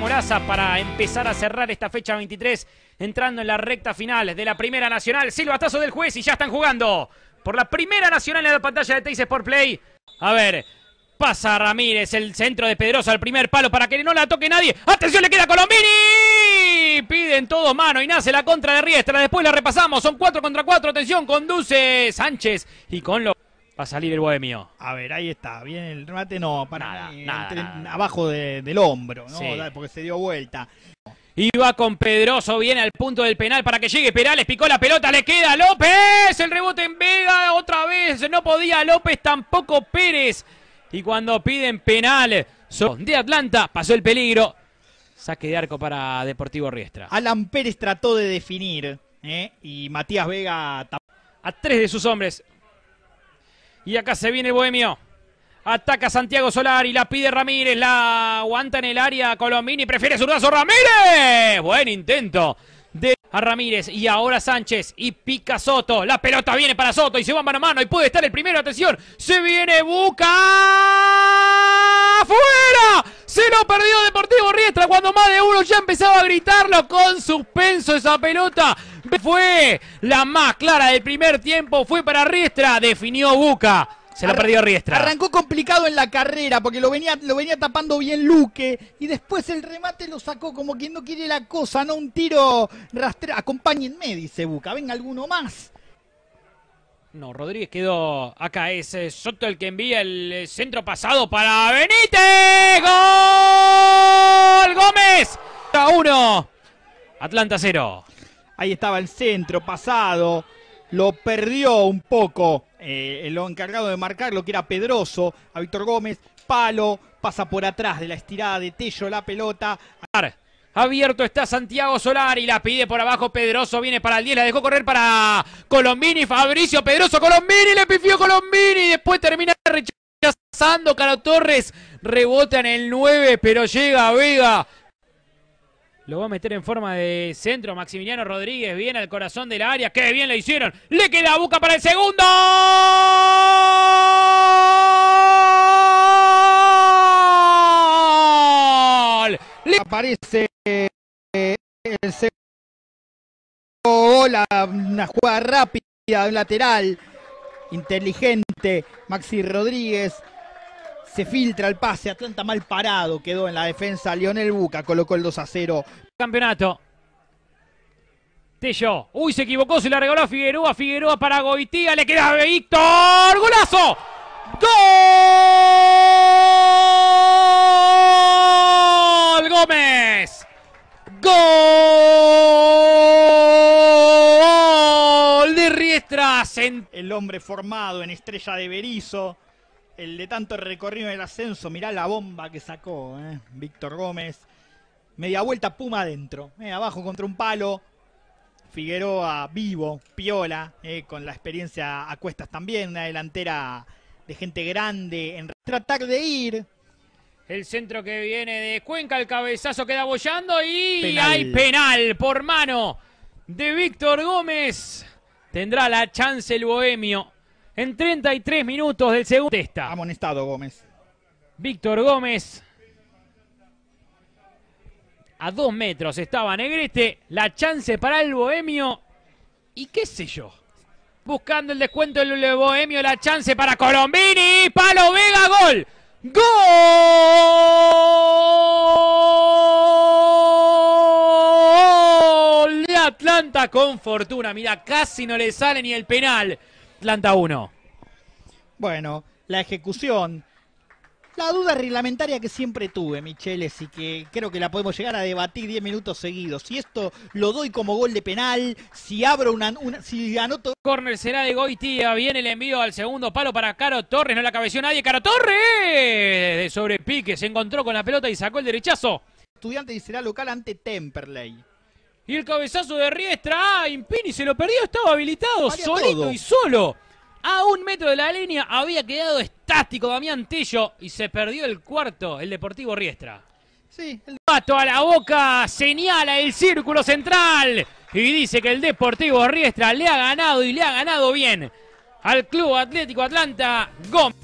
Moraza para empezar a cerrar esta fecha 23, entrando en la recta final de la Primera Nacional. Silbatazo del juez y ya están jugando por la Primera Nacional en la pantalla de Teis por Play. A ver, pasa Ramírez, el centro de Pedrosa al primer palo para que no la toque nadie. ¡Atención, le queda Colombini! Piden todo mano y nace la contra de Riestra. Después la repasamos. Son 4 contra 4. Atención, conduce Sánchez y con lo... Va a salir el bohemio. A ver, ahí está. Bien, el remate no, para nada, abajo del hombro, ¿no? Porque se dio vuelta. Y va con Pedroso, viene al punto del penal para que llegue Perales, picó la pelota, le queda López, el rebote en Vega, otra vez, no podía López, tampoco Pérez. Y cuando piden penal, son de Atlanta, pasó el peligro, saque de arco para Deportivo Riestra. Alan Pérez trató de definir, ¿eh? y Matías Vega... A tres de sus hombres y acá se viene Bohemio. Ataca Santiago Solari, la pide Ramírez, la aguanta en el área Colombini, prefiere zurdazo Ramírez. Buen intento de a Ramírez y ahora Sánchez y pica Soto. La pelota viene para Soto y se va mano a mano y puede estar el primero, atención. Se viene Buca. ¡Fuera! Se lo perdió Deportivo cuando más de uno ya empezaba a gritarlo con suspenso esa pelota. Fue la más clara del primer tiempo, fue para Riestra, definió Buca. Se la perdió Riestra. Arrancó complicado en la carrera porque lo venía, lo venía tapando bien Luque y después el remate lo sacó como quien no quiere la cosa, no un tiro rastre. Acompáñenme, dice Buca, venga alguno más. No, Rodríguez quedó acá. Es eh, Soto el que envía el eh, centro pasado para Benítez. ¡Gol! a 1. Atlanta 0. Ahí estaba el centro pasado. Lo perdió un poco eh, lo encargado de marcar lo que era Pedroso, a Víctor Gómez. Palo pasa por atrás de la estirada de Tello la pelota. Abierto está Santiago Solar y la pide por abajo Pedroso, viene para el 10, la dejó correr para Colombini, Fabricio Pedroso, Colombini, le pifió Colombini, después termina rechazando Caro Torres, rebota en el 9, pero llega Vega, lo va a meter en forma de centro. Maximiliano Rodríguez viene al corazón del área. ¡Qué bien lo hicieron! ¡Le queda busca para el segundo! ¡Le... Aparece eh, el segundo Una jugada rápida, un lateral inteligente. Maxi Rodríguez se filtra el pase, Atlanta mal parado quedó en la defensa, Lionel Buca colocó el 2 a 0. Campeonato. Tello, uy, se equivocó, se la regaló a Figueroa, Figueroa para Goitía, le queda a Víctor, golazo, gol Gómez, gol de Riestras. El hombre formado en estrella de Berizzo el de tanto recorrido en el ascenso, mirá la bomba que sacó eh, Víctor Gómez. Media vuelta, Puma adentro, eh, abajo contra un palo. Figueroa vivo, Piola, eh, con la experiencia a cuestas también, una delantera de gente grande, en tratar de ir. El centro que viene de Cuenca, el cabezazo queda bollando y hay penal por mano de Víctor Gómez. Tendrá la chance el bohemio en 33 minutos del segundo. Testa. Amonestado Gómez. Víctor Gómez. A dos metros estaba Negrete. La chance para el Bohemio. Y qué sé yo. Buscando el descuento del Bohemio. La chance para Colombini. Palo Vega. Gol. Gol de Atlanta con fortuna. Mira, casi no le sale ni el penal. Atlanta 1. Bueno, la ejecución. La duda reglamentaria que siempre tuve, Micheles, y que creo que la podemos llegar a debatir 10 minutos seguidos. Si esto lo doy como gol de penal, si abro una. una si anoto. Corner será de Goitia. Ah, viene el envío al segundo palo para Caro Torres. No la cabeció nadie. Caro Torres de sobrepique. Se encontró con la pelota y sacó el derechazo. Estudiante y será local ante Temperley. Y el cabezazo de Riestra. Ah, Impini se lo perdió. Estaba habilitado solito y solo. A un metro de la línea había quedado estático Damián Tello. Y se perdió el cuarto, el Deportivo Riestra. Sí. El... Pato a la boca. Señala el círculo central. Y dice que el Deportivo Riestra le ha ganado y le ha ganado bien al Club Atlético Atlanta Gómez.